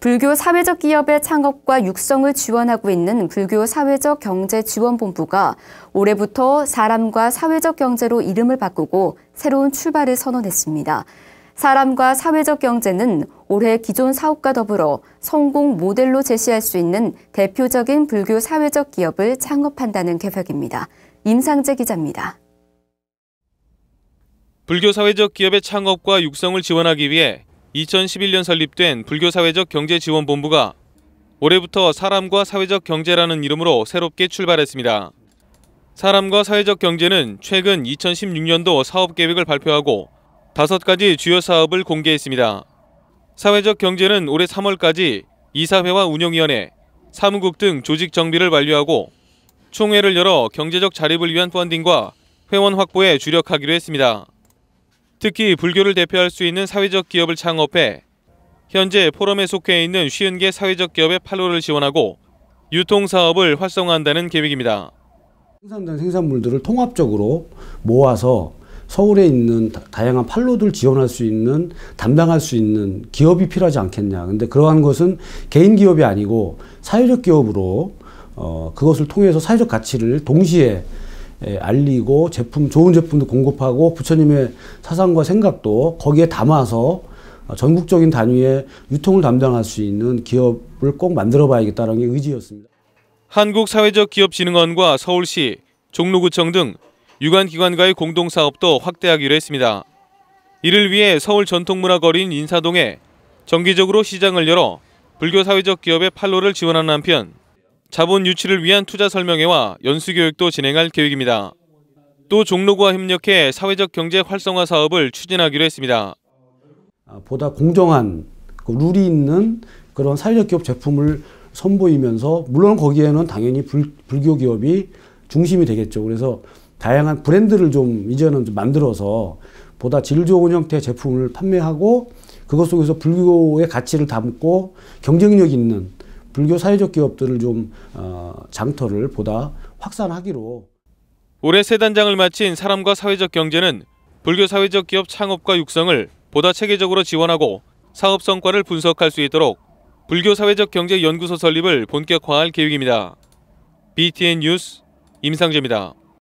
불교 사회적 기업의 창업과 육성을 지원하고 있는 불교 사회적 경제 지원본부가 올해부터 사람과 사회적 경제로 이름을 바꾸고 새로운 출발을 선언했습니다. 사람과 사회적 경제는 올해 기존 사업과 더불어 성공 모델로 제시할 수 있는 대표적인 불교 사회적 기업을 창업한다는 계획입니다. 임상재 기자입니다. 불교 사회적 기업의 창업과 육성을 지원하기 위해 2011년 설립된 불교사회적 경제지원본부가 올해부터 사람과 사회적 경제라는 이름으로 새롭게 출발했습니다. 사람과 사회적 경제는 최근 2016년도 사업계획을 발표하고 다섯 가지 주요 사업을 공개했습니다. 사회적 경제는 올해 3월까지 이사회와 운영위원회, 사무국 등 조직 정비를 완료하고 총회를 열어 경제적 자립을 위한 펀딩과 회원 확보에 주력하기로 했습니다. 특히 불교를 대표할 수 있는 사회적 기업을 창업해 현재 포럼에 속해 있는 쉬운개 사회적 기업의 판로를 지원하고 유통사업을 활성화한다는 계획입니다. 생산된 생산물들을 통합적으로 모아서 서울에 있는 다양한 판로들 지원할 수 있는 담당할 수 있는 기업이 필요하지 않겠냐. 근데 그러한 것은 개인 기업이 아니고 사회적 기업으로 어, 그것을 통해서 사회적 가치를 동시에 예, 알리고 제품 좋은 제품도 공급하고 부처님의 사상과 생각도 거기에 담아서 어, 전국적인 단위의 유통을 담당할 수 있는 기업을 꼭 만들어봐야겠다는 게 의지였습니다. 한국사회적기업진흥원과 서울시, 종로구청 등 유관기관과의 공동사업도 확대하기로 했습니다. 이를 위해 서울 전통문화거리인 인사동에 정기적으로 시장을 열어 불교사회적 기업의 판로를 지원하는 한편 자본 유치를 위한 투자 설명회와 연수교육도 진행할 계획입니다. 또 종로구와 협력해 사회적 경제 활성화 사업을 추진하기로 했습니다. 아, 보다 공정한 그 룰이 있는 그런 사회적 기업 제품을 선보이면서 물론 거기에는 당연히 불, 불교 기업이 중심이 되겠죠. 그래서 다양한 브랜드를 좀 이제는 좀 만들어서 보다 질 좋은 형태의 제품을 판매하고 그것 속에서 불교의 가치를 담고 경쟁력 있는 불교 사회적 기업들을 좀 어, 장터를 보다 확산하기로. 올해 세 단장을 마친 사람과 사회적 경제는 불교 사회적 기업 창업과 육성을 보다 체계적으로 지원하고 사업 성과를 분석할 수 있도록 불교 사회적 경제 연구소 설립을 본격화할 계획입니다. BTN 뉴스 임상재입니다.